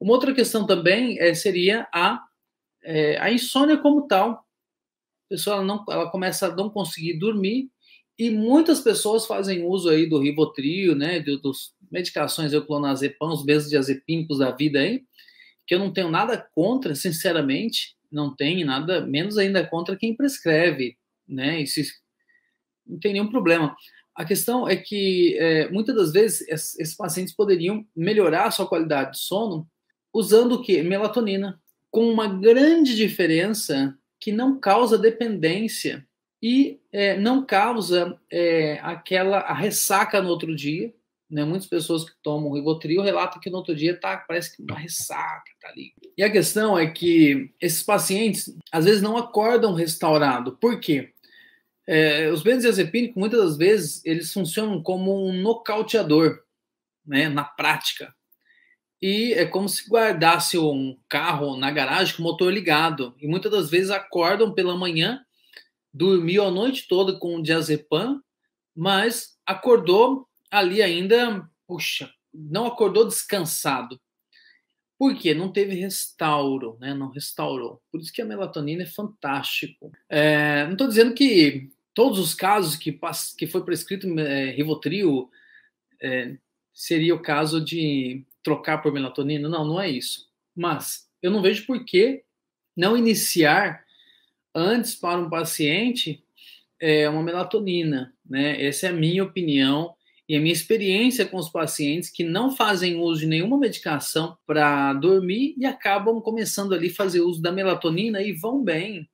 Uma outra questão também é, seria a, é, a insônia como tal. A pessoa não, ela começa a não conseguir dormir e muitas pessoas fazem uso aí do ribotrio né, do, dos medicações euclonazepam, os benzodiazepínicos da vida aí, que eu não tenho nada contra, sinceramente, não tenho nada, menos ainda contra quem prescreve, né, se, não tem nenhum problema. A questão é que é, muitas das vezes esses pacientes poderiam melhorar a sua qualidade de sono usando o que? Melatonina, com uma grande diferença que não causa dependência e é, não causa é, aquela a ressaca no outro dia. Né? Muitas pessoas que tomam Rivotril relatam que no outro dia tá, parece que uma ressaca tá ali. E a questão é que esses pacientes às vezes não acordam restaurado. Por quê? É, os benzodiazepínicos, muitas das vezes, eles funcionam como um nocauteador né, na prática e é como se guardasse um carro na garagem com o motor ligado. E muitas das vezes acordam pela manhã, dormiu a noite toda com o diazepam, mas acordou ali ainda, puxa, não acordou descansado. Por quê? Não teve restauro, né? Não restaurou. Por isso que a melatonina é fantástico. É, não estou dizendo que todos os casos que, que foi prescrito é, Rivotril é, seria o caso de trocar por melatonina. Não, não é isso. Mas eu não vejo por que não iniciar antes para um paciente é, uma melatonina. Né? Essa é a minha opinião e a minha experiência com os pacientes que não fazem uso de nenhuma medicação para dormir e acabam começando ali a fazer uso da melatonina e vão bem.